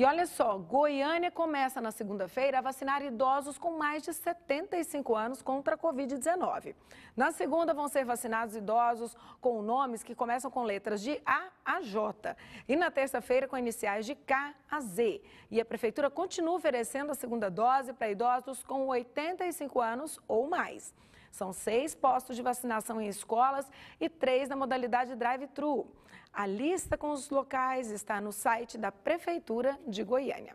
E olha só, Goiânia começa na segunda-feira a vacinar idosos com mais de 75 anos contra a Covid-19. Na segunda vão ser vacinados idosos com nomes que começam com letras de A a J. E na terça-feira com iniciais de K a Z. E a prefeitura continua oferecendo a segunda dose para idosos com 85 anos ou mais. São seis postos de vacinação em escolas e três na modalidade drive-thru. A lista com os locais está no site da Prefeitura de Goiânia.